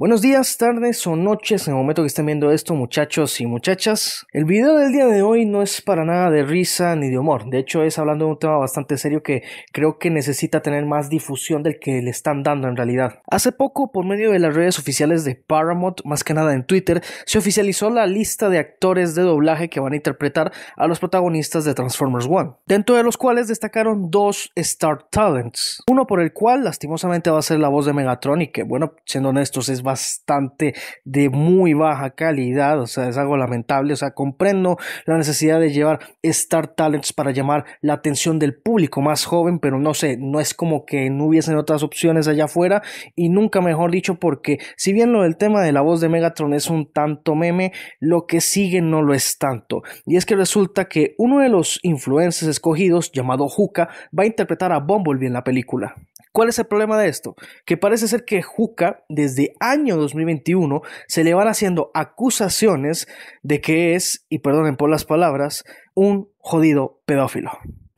Buenos días, tardes o noches en el momento que estén viendo esto muchachos y muchachas. El video del día de hoy no es para nada de risa ni de humor, de hecho es hablando de un tema bastante serio que creo que necesita tener más difusión del que le están dando en realidad. Hace poco, por medio de las redes oficiales de Paramount, más que nada en Twitter, se oficializó la lista de actores de doblaje que van a interpretar a los protagonistas de Transformers One, dentro de los cuales destacaron dos Star Talents, uno por el cual lastimosamente va a ser la voz de Megatron y que bueno, siendo honestos es bastante de muy baja calidad, o sea, es algo lamentable, o sea, comprendo la necesidad de llevar Star Talents para llamar la atención del público más joven, pero no sé, no es como que no hubiesen otras opciones allá afuera y nunca mejor dicho porque si bien lo del tema de la voz de Megatron es un tanto meme, lo que sigue no lo es tanto. Y es que resulta que uno de los influencers escogidos, llamado Juca, va a interpretar a Bumblebee en la película. ¿Cuál es el problema de esto? Que parece ser que Juca desde año 2021 se le van haciendo acusaciones de que es, y perdonen por las palabras, un jodido pedófilo.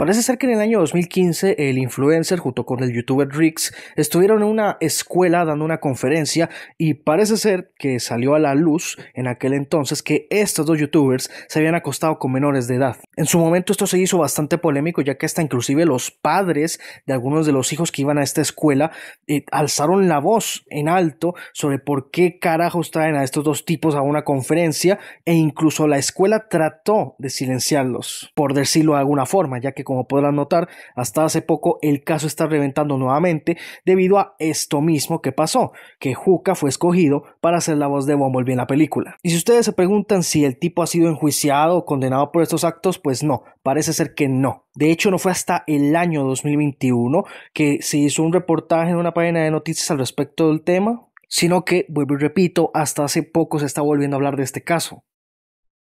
Parece ser que en el año 2015 el influencer junto con el youtuber Rix estuvieron en una escuela dando una conferencia y parece ser que salió a la luz en aquel entonces que estos dos youtubers se habían acostado con menores de edad. En su momento esto se hizo bastante polémico ya que hasta inclusive los padres de algunos de los hijos que iban a esta escuela eh, alzaron la voz en alto sobre por qué carajos traen a estos dos tipos a una conferencia e incluso la escuela trató de silenciarlos, por decirlo de alguna forma, ya que como podrán notar, hasta hace poco el caso está reventando nuevamente debido a esto mismo que pasó, que Juca fue escogido para ser la voz de Bumblebee en la película. Y si ustedes se preguntan si el tipo ha sido enjuiciado o condenado por estos actos, pues no, parece ser que no. De hecho, no fue hasta el año 2021 que se hizo un reportaje en una página de noticias al respecto del tema, sino que, vuelvo y repito, hasta hace poco se está volviendo a hablar de este caso.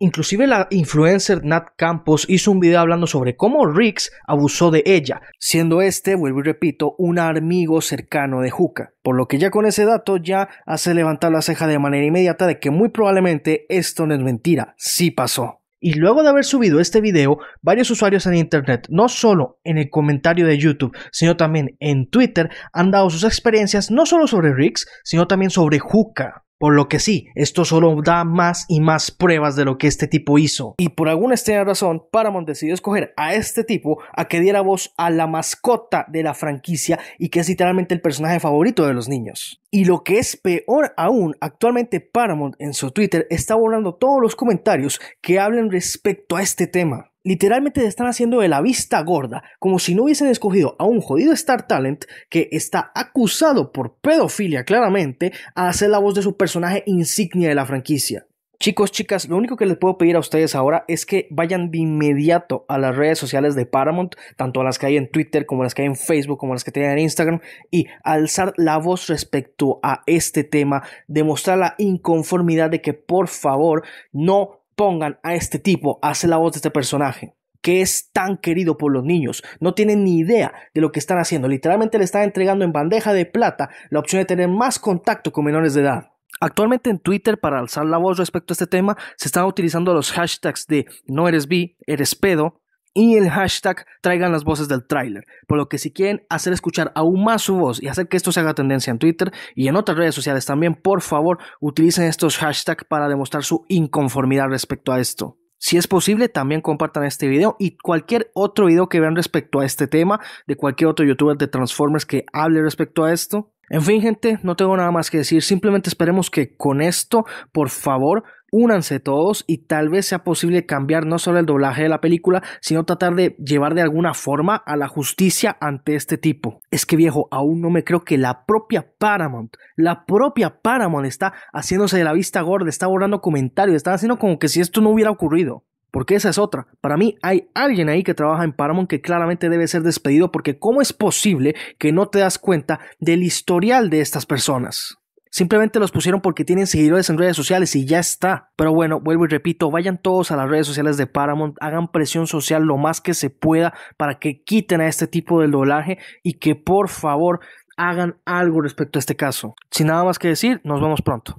Inclusive la influencer Nat Campos hizo un video hablando sobre cómo Riggs abusó de ella, siendo este, vuelvo y repito, un amigo cercano de Juca. Por lo que ya con ese dato ya hace levantar la ceja de manera inmediata de que muy probablemente esto no es mentira, sí pasó. Y luego de haber subido este video, varios usuarios en internet, no solo en el comentario de YouTube, sino también en Twitter, han dado sus experiencias no solo sobre Riggs, sino también sobre Juca. Por lo que sí, esto solo da más y más pruebas de lo que este tipo hizo. Y por alguna extraña razón, Paramount decidió escoger a este tipo a que diera voz a la mascota de la franquicia y que es literalmente el personaje favorito de los niños. Y lo que es peor aún, actualmente Paramount en su Twitter está borrando todos los comentarios que hablen respecto a este tema literalmente están haciendo de la vista gorda, como si no hubiesen escogido a un jodido Star Talent que está acusado por pedofilia claramente a hacer la voz de su personaje insignia de la franquicia. Chicos, chicas, lo único que les puedo pedir a ustedes ahora es que vayan de inmediato a las redes sociales de Paramount, tanto a las que hay en Twitter como a las que hay en Facebook, como a las que tienen en Instagram, y alzar la voz respecto a este tema, demostrar la inconformidad de que por favor no pongan a este tipo a hacer la voz de este personaje que es tan querido por los niños. No tienen ni idea de lo que están haciendo. Literalmente le están entregando en bandeja de plata la opción de tener más contacto con menores de edad. Actualmente en Twitter, para alzar la voz respecto a este tema, se están utilizando los hashtags de no eres bi, eres pedo, y el hashtag traigan las voces del tráiler. Por lo que si quieren hacer escuchar aún más su voz y hacer que esto se haga tendencia en Twitter y en otras redes sociales también, por favor utilicen estos hashtags para demostrar su inconformidad respecto a esto. Si es posible, también compartan este video y cualquier otro video que vean respecto a este tema, de cualquier otro youtuber de Transformers que hable respecto a esto. En fin, gente, no tengo nada más que decir, simplemente esperemos que con esto, por favor, únanse todos y tal vez sea posible cambiar no solo el doblaje de la película, sino tratar de llevar de alguna forma a la justicia ante este tipo. Es que viejo, aún no me creo que la propia Paramount, la propia Paramount está haciéndose de la vista gorda, está borrando comentarios, está haciendo como que si esto no hubiera ocurrido. Porque esa es otra. Para mí hay alguien ahí que trabaja en Paramount que claramente debe ser despedido porque ¿cómo es posible que no te das cuenta del historial de estas personas? Simplemente los pusieron porque tienen seguidores en redes sociales y ya está. Pero bueno, vuelvo y repito, vayan todos a las redes sociales de Paramount, hagan presión social lo más que se pueda para que quiten a este tipo de doblaje y que por favor hagan algo respecto a este caso. Sin nada más que decir, nos vemos pronto.